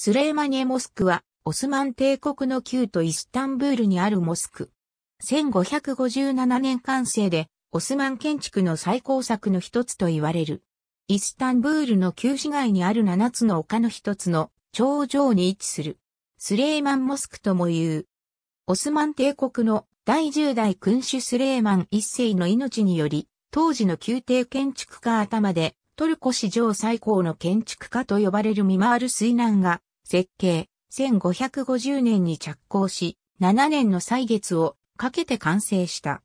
スレイマニエモスクは、オスマン帝国の旧都イスタンブールにあるモスク。1557年完成で、オスマン建築の最高作の一つと言われる。イスタンブールの旧市街にある7つの丘の一つの頂上に位置する。スレイマンモスクとも言う。オスマン帝国の第10代君主スレイマン一世の命により、当時の宮廷建築家頭で、トルコ史上最高の建築家と呼ばれるミマール・スが、設計、1550年に着工し、7年の歳月をかけて完成した。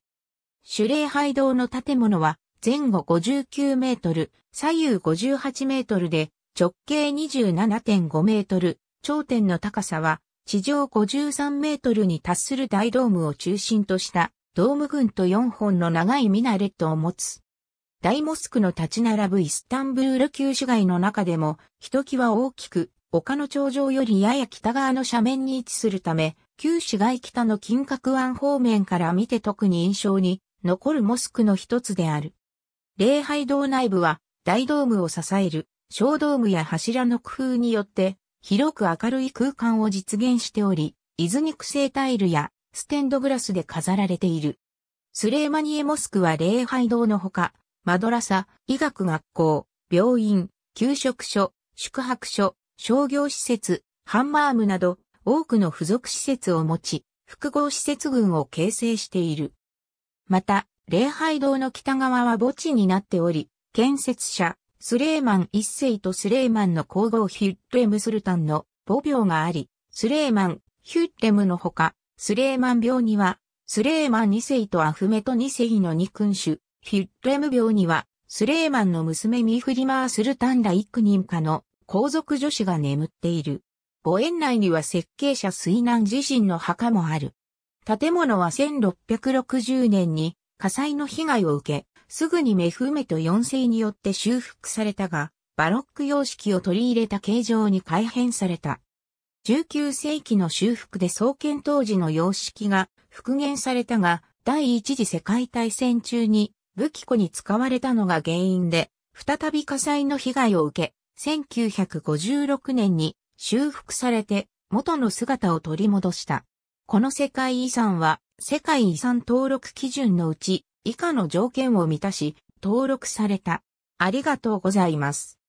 主礼拝堂の建物は前後59メートル、左右58メートルで直径27.5メートル、頂点の高さは地上53メートルに達する大ドームを中心としたドーム群と4本の長いミナレットを持つ。大モスクの立ち並ぶイスタンブール旧市街の中でも、ひときわ大きく丘の頂上よりやや北側の斜面に位置するため、旧市街北の金閣湾方面から見て特に印象に残るモスクの一つである。礼拝堂内部は大ドームを支える小ドームや柱の工夫によって広く明るい空間を実現しており、伊豆肉製タイルやステンドグラスで飾られている。スレーマニエモスクは礼拝堂のほか、マドラサ、医学学校、病院、給食所、宿泊所、商業施設、ハンマームなど多くの付属施設を持ち、複合施設群を形成している。また、礼拝堂の北側は墓地になっており、建設者、スレーマン一世とスレーマンの皇后ヒュッレムスルタンの母秒があり、スレーマン、ヒュッレムのほか、スレーマン病には、スレーマン二世とアフメト二世の二君主、ヒュッレム病には、スレーマンの娘ミフリマースルタンら幾人かの皇族女子が眠っている。墓園内には設計者水難自身の墓もある。建物は1660年に火災の被害を受け、すぐにメフメと四世によって修復されたが、バロック様式を取り入れた形状に改変された。19世紀の修復で創建当時の様式が復元されたが、第一次世界大戦中に武器庫に使われたのが原因で、再び火災の被害を受け、1956年に修復されて元の姿を取り戻した。この世界遺産は世界遺産登録基準のうち以下の条件を満たし登録された。ありがとうございます。